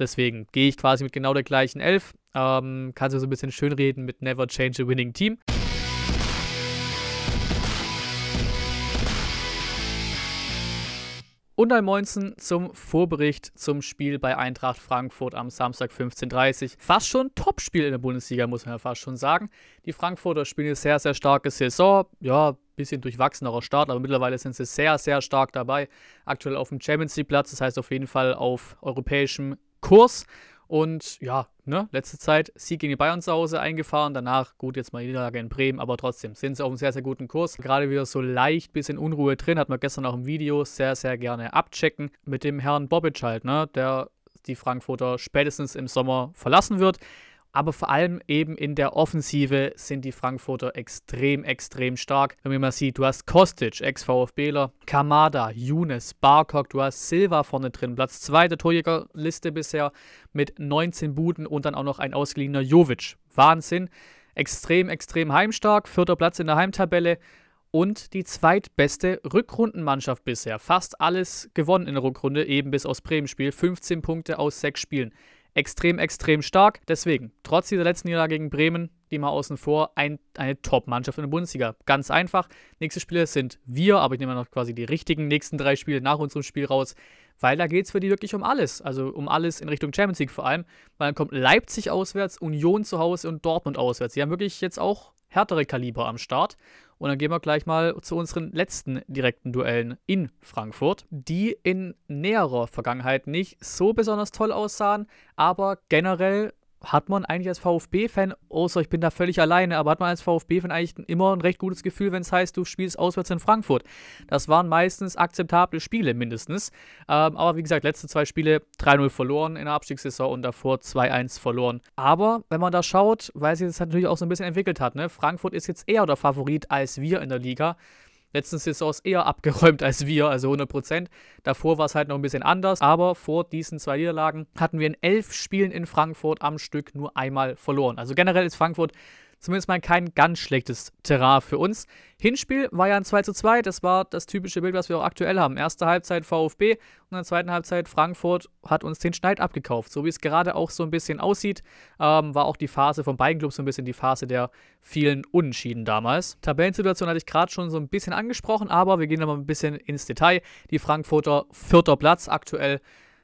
Deswegen gehe ich quasi mit genau der gleichen Elf. Ähm, kannst du so ein bisschen schön reden mit Never Change a Winning Team. Und ein Moinsen zum Vorbericht zum Spiel bei Eintracht Frankfurt am Samstag 15.30 Uhr. Fast schon Topspiel in der Bundesliga, muss man ja fast schon sagen. Die Frankfurter spielen eine sehr, sehr starke Saison. Ja, bisschen durchwachsenerer Start, aber mittlerweile sind sie sehr, sehr stark dabei. Aktuell auf dem Champions League Platz, das heißt auf jeden Fall auf europäischem Kurs. Und ja, ne, letzte Zeit Sieg gegen die Bayern zu Hause eingefahren. Danach gut, jetzt mal Niederlage in Bremen, aber trotzdem sind sie auf einem sehr, sehr guten Kurs. Gerade wieder so leicht bisschen Unruhe drin, hat man gestern auch im Video sehr, sehr gerne abchecken. Mit dem Herrn Bobic halt, ne, der die Frankfurter spätestens im Sommer verlassen wird. Aber vor allem eben in der Offensive sind die Frankfurter extrem, extrem stark. Wenn man mal sieht, du hast Kostic, Ex-VfBler, Kamada, Younes, Barcock, du hast Silva vorne drin, Platz 2 der Torjägerliste bisher mit 19 Buden und dann auch noch ein ausgeliehener Jovic. Wahnsinn. Extrem, extrem heimstark, vierter Platz in der Heimtabelle und die zweitbeste Rückrundenmannschaft bisher. Fast alles gewonnen in der Rückrunde, eben bis aus Bremen-Spiel. 15 Punkte aus 6 Spielen extrem, extrem stark. Deswegen, trotz dieser letzten Niederlage gegen Bremen, die mal außen vor, ein, eine Top-Mannschaft in der Bundesliga. Ganz einfach. Nächste Spiele sind wir, aber ich nehme noch quasi die richtigen nächsten drei Spiele nach unserem Spiel raus, weil da geht es für die wirklich um alles. Also um alles in Richtung Champions League vor allem, weil dann kommt Leipzig auswärts, Union zu Hause und Dortmund auswärts. Die haben wirklich jetzt auch härtere Kaliber am Start. Und dann gehen wir gleich mal zu unseren letzten direkten Duellen in Frankfurt, die in näherer Vergangenheit nicht so besonders toll aussahen, aber generell hat man eigentlich als VfB-Fan, außer ich bin da völlig alleine, aber hat man als VfB-Fan eigentlich immer ein recht gutes Gefühl, wenn es heißt, du spielst auswärts in Frankfurt. Das waren meistens akzeptable Spiele mindestens. Ähm, aber wie gesagt, letzte zwei Spiele 3-0 verloren in der Abstiegssaison und davor 2-1 verloren. Aber wenn man da schaut, weil sich das halt natürlich auch so ein bisschen entwickelt hat, ne? Frankfurt ist jetzt eher der Favorit als wir in der Liga letzten Saisons eher abgeräumt als wir, also 100%. Davor war es halt noch ein bisschen anders, aber vor diesen zwei Niederlagen hatten wir in elf Spielen in Frankfurt am Stück nur einmal verloren. Also generell ist Frankfurt zumindest mal kein ganz schlechtes Terrain für uns. Hinspiel war ja ein 2:2. das war das typische Bild, was wir auch aktuell haben. Erste Halbzeit VfB und dann zweiten Halbzeit Frankfurt hat uns den Schneid abgekauft. So wie es gerade auch so ein bisschen aussieht, ähm, war auch die Phase von beiden Clubs so ein bisschen die Phase der vielen Unentschieden damals. Tabellensituation hatte ich gerade schon so ein bisschen angesprochen, aber wir gehen nochmal ein bisschen ins Detail. Die Frankfurter vierter Platz aktuell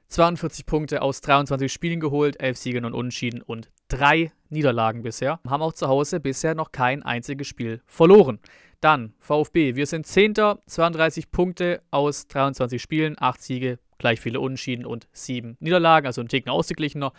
42 Punkte aus 23 Spielen geholt, 11 Siegen und Unentschieden und 3 Niederlagen bisher. Haben auch zu Hause bisher noch kein einziges Spiel verloren. Dann VfB, wir sind 10. 32 Punkte aus 23 Spielen, 8 Siege, gleich viele Unentschieden und 7 Niederlagen, also ein Ticken ausgeglichener.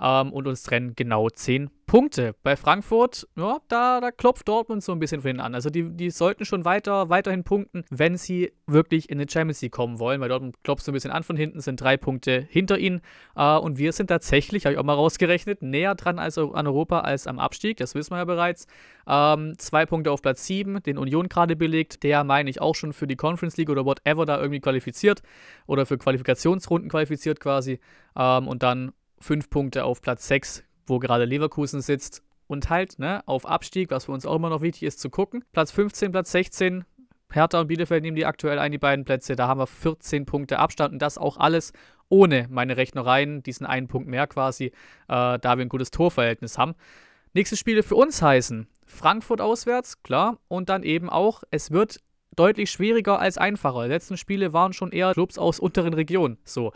Ähm, und uns trennen genau 10 Punkte. Bei Frankfurt, ja, da, da klopft Dortmund so ein bisschen von hinten an. Also die, die sollten schon weiter, weiterhin punkten, wenn sie wirklich in die Champions League kommen wollen, weil Dortmund klopft so ein bisschen an von hinten, sind drei Punkte hinter ihnen. Äh, und wir sind tatsächlich, habe ich auch mal rausgerechnet, näher dran als an Europa als am Abstieg, das wissen wir ja bereits. Ähm, zwei Punkte auf Platz 7, den Union gerade belegt, der meine ich auch schon für die Conference League oder whatever da irgendwie qualifiziert oder für Qualifikationsrunden qualifiziert quasi. Ähm, und dann fünf Punkte auf Platz 6 wo gerade Leverkusen sitzt und halt ne, auf Abstieg, was für uns auch immer noch wichtig ist zu gucken. Platz 15, Platz 16, Hertha und Bielefeld nehmen die aktuell ein, die beiden Plätze. Da haben wir 14 Punkte Abstand und das auch alles ohne meine Rechnereien, diesen einen Punkt mehr quasi, äh, da wir ein gutes Torverhältnis haben. Nächste Spiele für uns heißen Frankfurt auswärts, klar, und dann eben auch, es wird deutlich schwieriger als einfacher. Die letzten Spiele waren schon eher Clubs aus unteren Regionen. So,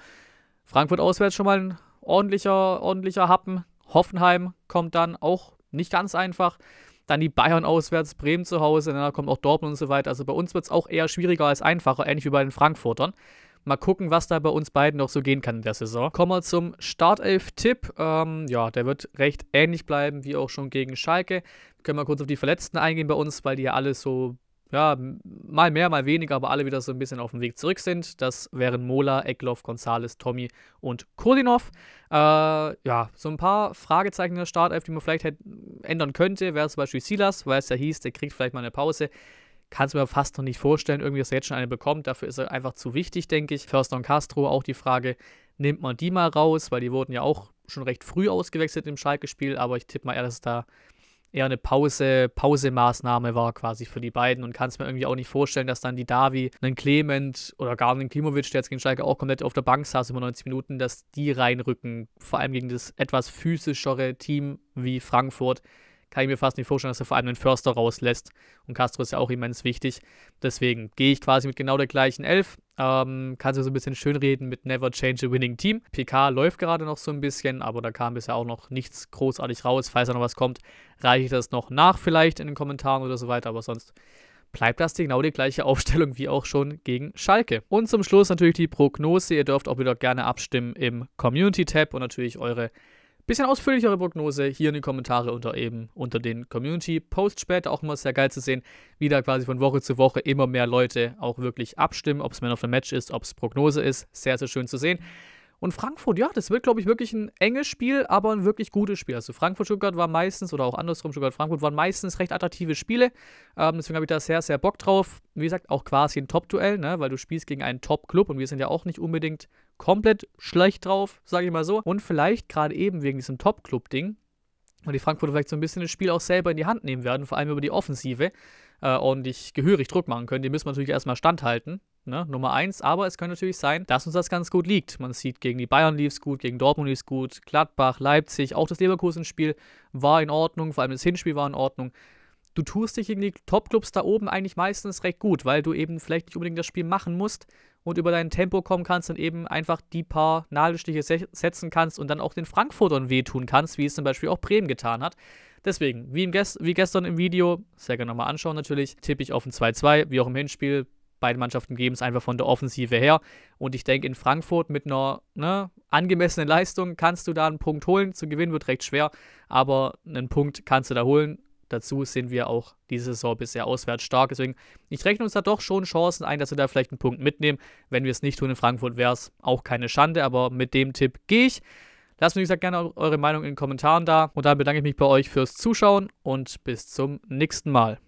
Frankfurt auswärts schon mal ein ordentlicher, ordentlicher Happen. Hoffenheim kommt dann auch nicht ganz einfach. Dann die Bayern auswärts, Bremen zu Hause, dann kommt auch Dortmund und so weiter. Also bei uns wird es auch eher schwieriger als einfacher, ähnlich wie bei den Frankfurtern. Mal gucken, was da bei uns beiden noch so gehen kann in der Saison. Kommen wir zum Startelf-Tipp. Ähm, ja, der wird recht ähnlich bleiben, wie auch schon gegen Schalke. Können wir kurz auf die Verletzten eingehen bei uns, weil die ja alle so ja, mal mehr, mal weniger, aber alle wieder so ein bisschen auf dem Weg zurück sind. Das wären Mola, Eckloff, Gonzales, Tommy und Kodinov. Äh, ja, so ein paar Fragezeichen in der Startelf, die man vielleicht hätte, ändern könnte, wäre zum Beispiel Silas, weil es ja hieß, der kriegt vielleicht mal eine Pause. Kannst du mir fast noch nicht vorstellen, irgendwie, dass er jetzt schon eine bekommt. Dafür ist er einfach zu wichtig, denke ich. Förster und Castro, auch die Frage, nimmt man die mal raus, weil die wurden ja auch schon recht früh ausgewechselt im Schalke-Spiel, aber ich tippe mal eher, dass es da eher eine Pause, Pausemaßnahme war quasi für die beiden und kann es mir irgendwie auch nicht vorstellen, dass dann die Davi, einen Clement oder gar einen Klimovic, der jetzt gegen Schalke auch komplett auf der Bank saß über 90 Minuten, dass die reinrücken. Vor allem gegen das etwas physischere Team wie Frankfurt kann ich mir fast nicht vorstellen, dass er vor allem den Förster rauslässt. Und Castro ist ja auch immens wichtig. Deswegen gehe ich quasi mit genau der gleichen Elf. Ähm, kannst du so ein bisschen schönreden mit Never Change a Winning Team. PK läuft gerade noch so ein bisschen, aber da kam bisher auch noch nichts großartig raus. Falls da noch was kommt, reiche ich das noch nach vielleicht in den Kommentaren oder so weiter, aber sonst bleibt das genau die gleiche Aufstellung wie auch schon gegen Schalke. Und zum Schluss natürlich die Prognose. Ihr dürft auch wieder gerne abstimmen im Community-Tab und natürlich eure Bisschen ausführlichere Prognose hier in die Kommentare unter eben unter den Community-Post später. Auch immer sehr geil zu sehen, wie da quasi von Woche zu Woche immer mehr Leute auch wirklich abstimmen, ob es Man of the Match ist, ob es Prognose ist. Sehr, sehr schön zu sehen. Und Frankfurt, ja, das wird, glaube ich, wirklich ein enges Spiel, aber ein wirklich gutes Spiel. Also Frankfurt-Stuttgart war meistens, oder auch andersrum, Stuttgart-Frankfurt waren meistens recht attraktive Spiele. Ähm, deswegen habe ich da sehr, sehr Bock drauf. Wie gesagt, auch quasi ein Top-Duell, ne? weil du spielst gegen einen Top-Club und wir sind ja auch nicht unbedingt komplett schlecht drauf, sage ich mal so. Und vielleicht gerade eben wegen diesem Top-Club-Ding, weil die Frankfurter vielleicht so ein bisschen das Spiel auch selber in die Hand nehmen werden, vor allem über die Offensive äh, und gehörig Druck machen können. Die müssen wir natürlich erstmal standhalten ne, Nummer 1. Aber es könnte natürlich sein, dass uns das ganz gut liegt. Man sieht, gegen die Bayern lief es gut, gegen Dortmund lief es gut, Gladbach, Leipzig, auch das Leverkusen-Spiel war in Ordnung, vor allem das Hinspiel war in Ordnung. Du tust dich gegen die Topclubs da oben eigentlich meistens recht gut, weil du eben vielleicht nicht unbedingt das Spiel machen musst und über dein Tempo kommen kannst und eben einfach die paar Nadelstiche se setzen kannst und dann auch den Frankfurtern wehtun kannst, wie es zum Beispiel auch Bremen getan hat. Deswegen, wie, gest wie gestern im Video, sehr gerne nochmal anschauen natürlich, tippe ich auf ein 2-2, wie auch im Hinspiel, beiden Mannschaften geben es einfach von der Offensive her. Und ich denke, in Frankfurt mit einer ne, angemessenen Leistung kannst du da einen Punkt holen. Zu gewinnen wird recht schwer, aber einen Punkt kannst du da holen. Dazu sind wir auch diese Saison bisher auswärts stark. Deswegen, ich rechne uns da doch schon Chancen ein, dass wir da vielleicht einen Punkt mitnehmen. Wenn wir es nicht tun in Frankfurt, wäre es auch keine Schande. Aber mit dem Tipp gehe ich. Lasst mir, wie gesagt, gerne eure Meinung in den Kommentaren da. Und dann bedanke ich mich bei euch fürs Zuschauen und bis zum nächsten Mal.